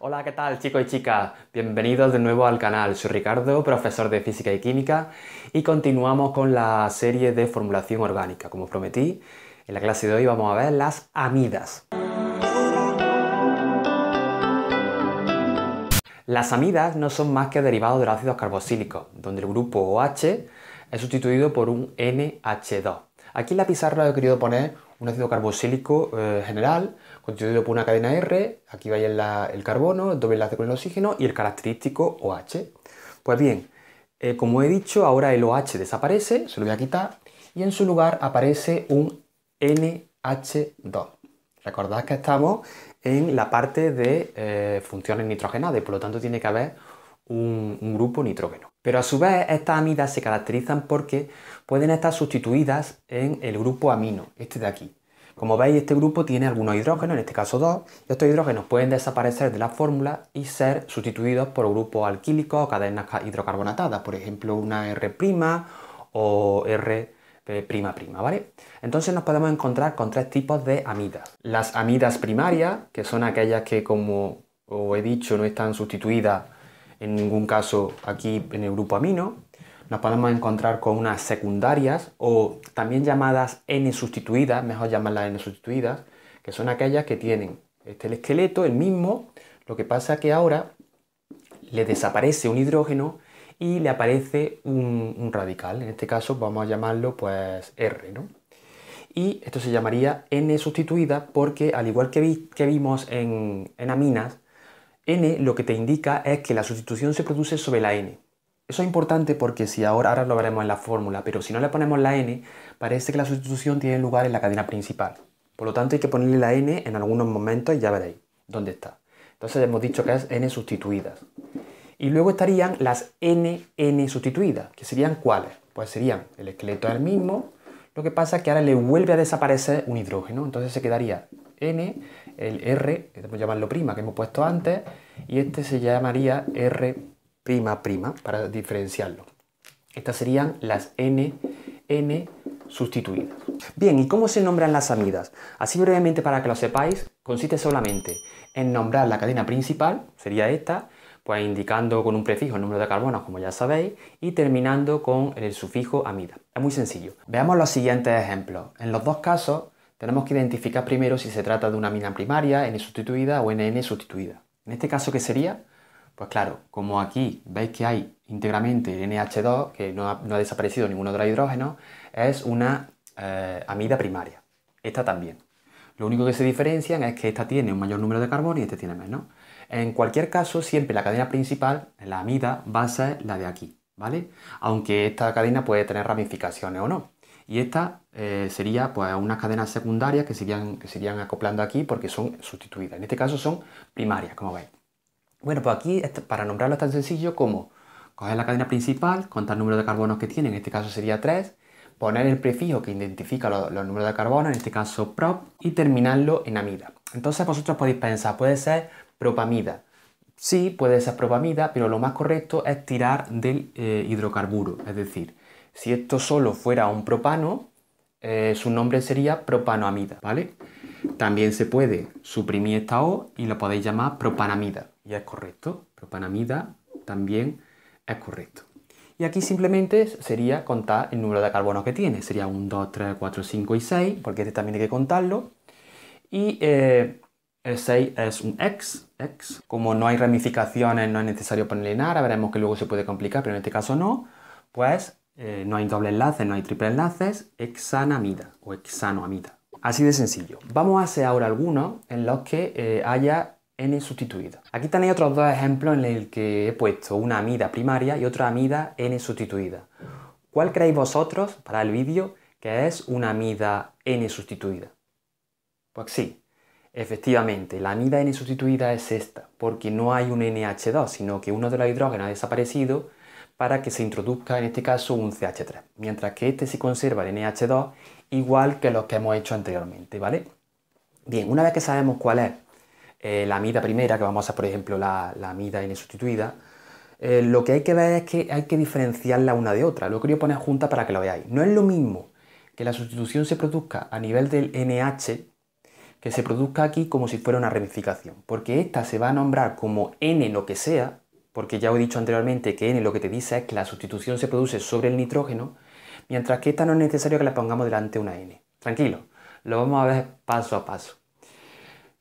Hola, ¿qué tal chicos y chicas? Bienvenidos de nuevo al canal. Soy Ricardo, profesor de Física y Química, y continuamos con la serie de formulación orgánica. Como prometí, en la clase de hoy vamos a ver las amidas. Las amidas no son más que derivados de los ácidos carboxílicos, donde el grupo OH es sustituido por un NH2. Aquí en la pizarra he querido poner un ácido carboxílico eh, general, constituido por una cadena R, aquí va el carbono, el doble enlace con el oxígeno y el característico OH. Pues bien, eh, como he dicho, ahora el OH desaparece, se lo voy a quitar, y en su lugar aparece un NH2. Recordad que estamos en la parte de eh, funciones nitrogenadas, por lo tanto tiene que haber un grupo nitrógeno. Pero a su vez estas amidas se caracterizan porque pueden estar sustituidas en el grupo amino, este de aquí. Como veis, este grupo tiene algunos hidrógenos, en este caso dos, estos hidrógenos pueden desaparecer de la fórmula y ser sustituidos por grupos alquílicos o cadenas hidrocarbonatadas, por ejemplo, una R' o R' eh, ¿vale? Entonces nos podemos encontrar con tres tipos de amidas. Las amidas primarias, que son aquellas que, como os he dicho, no están sustituidas en ningún caso aquí en el grupo amino. Nos podemos encontrar con unas secundarias o también llamadas N sustituidas, mejor llamarlas N sustituidas, que son aquellas que tienen este el esqueleto, el mismo, lo que pasa que ahora le desaparece un hidrógeno y le aparece un, radical, en este caso vamos a llamarlo pues R, ¿no? y esto se llamaría N sustituida porque al igual que, vimos en aminas, N lo que te indica es que la sustitución se produce sobre la N. Eso es importante porque si ahora, ahora lo veremos en la fórmula, pero si no le ponemos la N, parece que la sustitución tiene lugar en la cadena principal. Por lo tanto, hay que ponerle la N en algunos momentos y ya veréis dónde está. Entonces hemos dicho que es N sustituidas. Y luego estarían las NN sustituidas, que serían cuáles. Pues serían el esqueleto del mismo, lo que pasa es que ahora le vuelve a desaparecer un hidrógeno, entonces se quedaría N el R, que podemos llamarlo prima, que hemos puesto antes, y este se llamaría R prima prima para diferenciarlo. Estas serían las N, N sustituidas. Bien, ¿y cómo se nombran las amidas? Así brevemente para que lo sepáis, consiste solamente en nombrar la cadena principal, sería esta, pues indicando con un prefijo el número de carbonos, como ya sabéis, y terminando con el sufijo amida. Es muy sencillo. Veamos los siguientes ejemplos. En los dos casos, tenemos que identificar primero si se trata de una amina primaria, N sustituida o NN sustituida. En este caso, ¿qué sería? Pues claro, como aquí veis que hay íntegramente NH2, que no ha, desaparecido ninguno de los hidrógenos, es una eh, amida primaria. Esta también. Lo único que se diferencian es que esta tiene un mayor número de carbono y este tiene menos. En cualquier caso, siempre la cadena principal, la amida, va a ser la de aquí, ¿vale? Aunque esta cadena puede tener ramificaciones o no. Y esta eh, sería pues, unas cadenas secundarias que se, que serían acoplando aquí porque son sustituidas. En este caso son primarias, como veis. Bueno, pues aquí este, para nombrarlo es tan sencillo como coger la cadena principal, contar el número de carbonos que tiene, en este caso sería 3, poner el prefijo que identifica los, los números de carbono, en este caso prop, y terminarlo en amida. Entonces vosotros podéis pensar, puede ser propamida, Sí, puede ser propamida, pero lo más correcto es tirar del eh, hidrocarburo. Es decir, si esto solo fuera un propano, eh, su nombre sería propanoamida, ¿vale? También se puede suprimir esta O y la podéis llamar propanamida. Y es correcto. Propanamida también es correcto. Y aquí simplemente sería contar el número de carbonos que tiene. Sería un 2, 3, 4, 5 y 6, porque este también hay que contarlo. Y eh, 6 es un ex, ex. Como no hay ramificaciones, no es necesario ponerle nada, veremos que luego se puede complicar, pero en este caso no. Pues eh, no hay doble enlace, no hay triple enlaces, hexanamida o hexanoamida. Así de sencillo. Vamos a hacer ahora algunos en los que eh, haya N sustituido. Aquí tenéis otros dos ejemplos en el que he puesto una amida primaria y otra amida N sustituida. ¿Cuál creéis vosotros para el vídeo que es una amida N sustituida? Pues sí, Efectivamente, la amida N sustituida es esta, porque no hay un NH2, sino que uno de los hidrógenos ha desaparecido para que se introduzca en este caso un CH3, mientras que este se conserva el NH2 igual que los que hemos hecho anteriormente, ¿vale? Bien, una vez que sabemos cuál es eh, la amida primera, que vamos a por ejemplo la, la amida N sustituida, eh, lo que hay que ver es que hay que diferenciarla una de otra. Lo quería poner junta para que lo veáis. No es lo mismo que la sustitución se produzca a nivel del NH, que se produzca aquí como si fuera una ramificación, porque esta se va a nombrar como n lo que sea, porque ya os he dicho anteriormente que n lo que te dice es que la sustitución se produce sobre el nitrógeno, mientras que esta no es necesario que la pongamos delante una n. Tranquilo, lo vamos a ver paso a paso.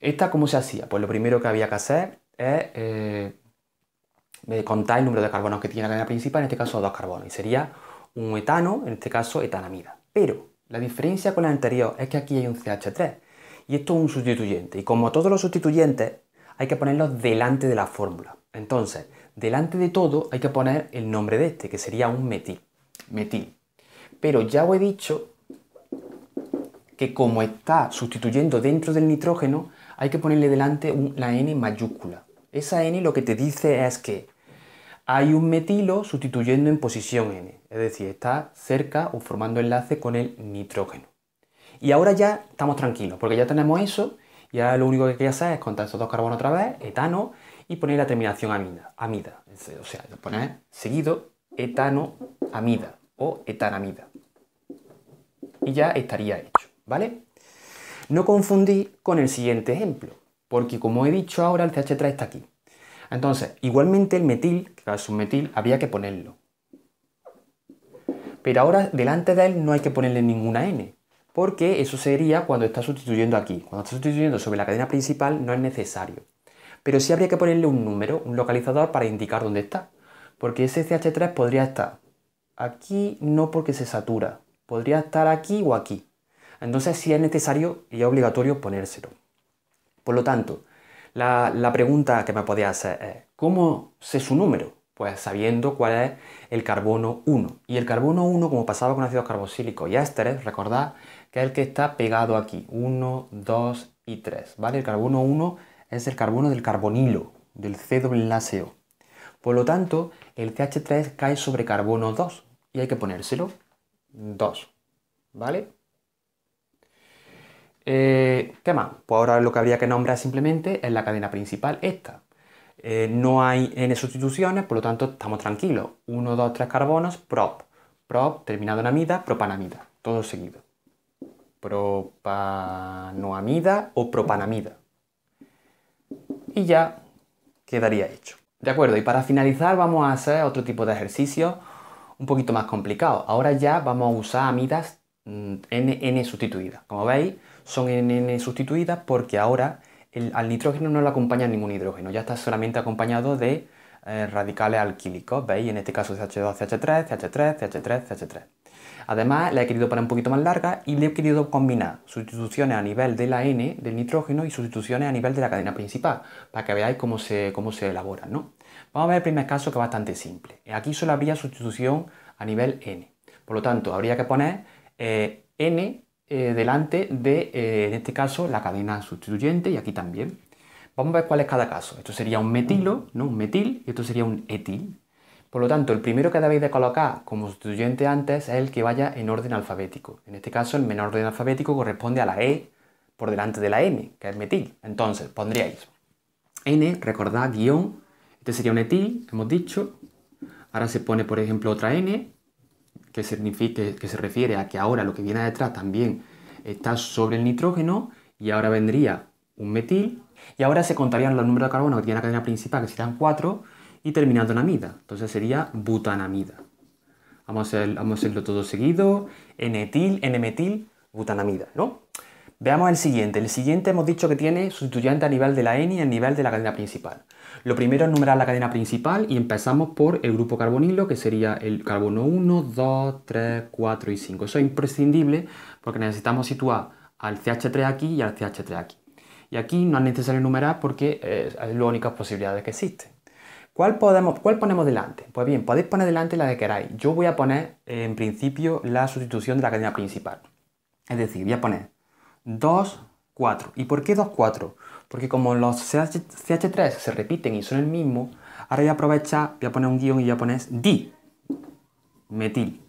¿Esta cómo se hacía? Pues lo primero que había que hacer es eh, contar el número de carbonos que tiene la cadena principal, en este caso dos carbonos, y sería un etano, en este caso etanamida. Pero la diferencia con la anterior es que aquí hay un CH3, y esto es un sustituyente. Y como todos los sustituyentes, hay que ponerlos delante de la fórmula. Entonces, delante de todo hay que poner el nombre de este, que sería un metil. Metil. Pero ya os he dicho que como está sustituyendo dentro del nitrógeno, hay que ponerle delante la N mayúscula. Esa N lo que te dice es que hay un metilo sustituyendo en posición N, es decir, está cerca o formando enlace con el nitrógeno. Y ahora ya estamos tranquilos, porque ya tenemos eso, ahora lo único que quería hacer es contar esos dos carbonos otra vez, etano, y poner la terminación amida. amida. O sea, poner seguido amida o etanamida. Y ya estaría hecho, ¿vale? No confundí con el siguiente ejemplo, porque como he dicho ahora, el CH3 está aquí. Entonces, igualmente el metil, que es un metil, había que ponerlo. Pero ahora delante de él no hay que ponerle ninguna N, porque eso sería cuando está sustituyendo aquí. Cuando está sustituyendo sobre la cadena principal no es necesario. Pero sí habría que ponerle un número, un localizador para indicar dónde está. Porque ese CH3 podría estar aquí, no porque se satura. Podría estar aquí o aquí. Entonces sí es necesario y es obligatorio ponérselo. Por lo tanto, la, pregunta que me podía hacer es, ¿cómo sé su número? Pues sabiendo cuál es el carbono 1. Y el carbono 1, como pasaba con ácidos carboxílicos y ésteres, recordad que es el que está pegado aquí. 1, 2 y 3. ¿vale? El carbono 1 es el carbono del carbonilo, del C enlace Por lo tanto, el CH3 cae sobre carbono 2 y hay que ponérselo 2. ¿Vale? Eh, ¿Qué más? Pues ahora lo que habría que nombrar simplemente es la cadena principal, esta. Eh, no hay N sustituciones, por lo tanto estamos tranquilos. 1, 2, 3 carbonos, prop. Prop, terminado en amida, propanamida. Todo seguido. Propanoamida o propanamida. Y ya quedaría hecho. De acuerdo, y para finalizar vamos a hacer otro tipo de ejercicio un poquito más complicado. Ahora ya vamos a usar amidas NN mm, sustituidas. Como veis, son NN sustituidas porque ahora al nitrógeno no lo acompaña ningún hidrógeno, ya está solamente acompañado de eh, radicales alquílicos, ¿veis? En este caso CH2, CH3, CH3, CH3, CH3. Además, le he querido poner un poquito más larga y le he querido combinar sustituciones a nivel de la N del nitrógeno y sustituciones a nivel de la cadena principal, para que veáis cómo se, se elabora, ¿no? Vamos a ver el primer caso que es bastante simple. Aquí solo habría sustitución a nivel N. Por lo tanto, habría que poner eh, N eh, delante de, eh, en este caso, la cadena sustituyente y aquí también. Vamos a ver cuál es cada caso. Esto sería un metilo, ¿no? Un metil y esto sería un etil. Por lo tanto, el primero que debéis de colocar como sustituyente antes es el que vaya en orden alfabético. En este caso, el menor orden alfabético corresponde a la E por delante de la M, que es metil. Entonces, pondríais N, recordad, guión, este sería un etil, hemos dicho. Ahora se pone, por ejemplo, otra N, que, que se refiere a que ahora lo que viene detrás también está sobre el nitrógeno y ahora vendría un metil y ahora se contarían los números de carbono que tiene la cadena principal, que serían cuatro, y terminando en amida. Entonces sería butanamida. Vamos a, vamos a hacerlo todo seguido, N-etil, N-metil, butanamida, ¿no? Veamos el siguiente. El siguiente hemos dicho que tiene sustituyente a nivel de la N y a nivel de la cadena principal. Lo primero es numerar la cadena principal y empezamos por el grupo carbonilo, que sería el carbono 1, 2, 3, 4 y 5. Eso es imprescindible porque necesitamos situar al CH3 aquí y al CH3 aquí. Y aquí no es necesario numerar porque eh, es la única posibilidad que existe. ¿Cuál, podemos, ¿Cuál ponemos delante? Pues bien, podéis poner delante la que queráis. Yo voy a poner en principio la sustitución de la cadena principal. Es decir, voy a poner 2, 4. ¿Y por qué 2, 4? Porque como los CH, 3 se repiten y son el mismo, ahora voy a aprovechar, voy a poner un guión y ya a poner di, metil.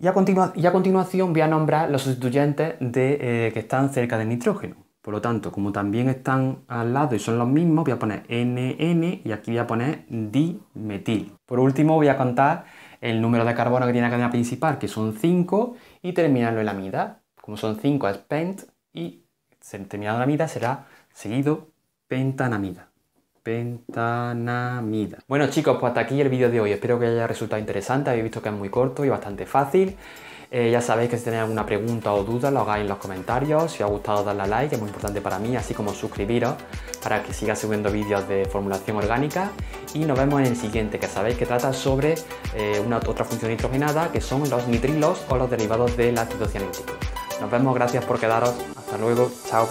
Y a, continuación voy a nombrar los sustituyentes de, eh, que están cerca del nitrógeno. Por lo tanto, como también están al lado y son los mismos, voy a poner NN y aquí voy a poner dimetil. Por último, voy a contar el número de carbono que tiene la cadena principal, que son 5, y terminarlo en la mitad. Como son 5 es pent, y la amida será seguido pentanamida. Pentanamida. Bueno chicos, pues hasta aquí el vídeo de hoy. Espero que haya resultado interesante. Habéis visto que es muy corto y bastante fácil. Eh, ya sabéis que si tenéis alguna pregunta o duda lo hagáis en los comentarios. Si os ha gustado darle a like, es muy importante para mí, así como suscribiros para que siga subiendo vídeos de formulación orgánica. Y nos vemos en el siguiente, que sabéis que trata sobre eh, una otra función nitrogenada, que son los nitrilos o los derivados del ácido cianítrico. Nos vemos, gracias por quedaros. Hasta luego, chao.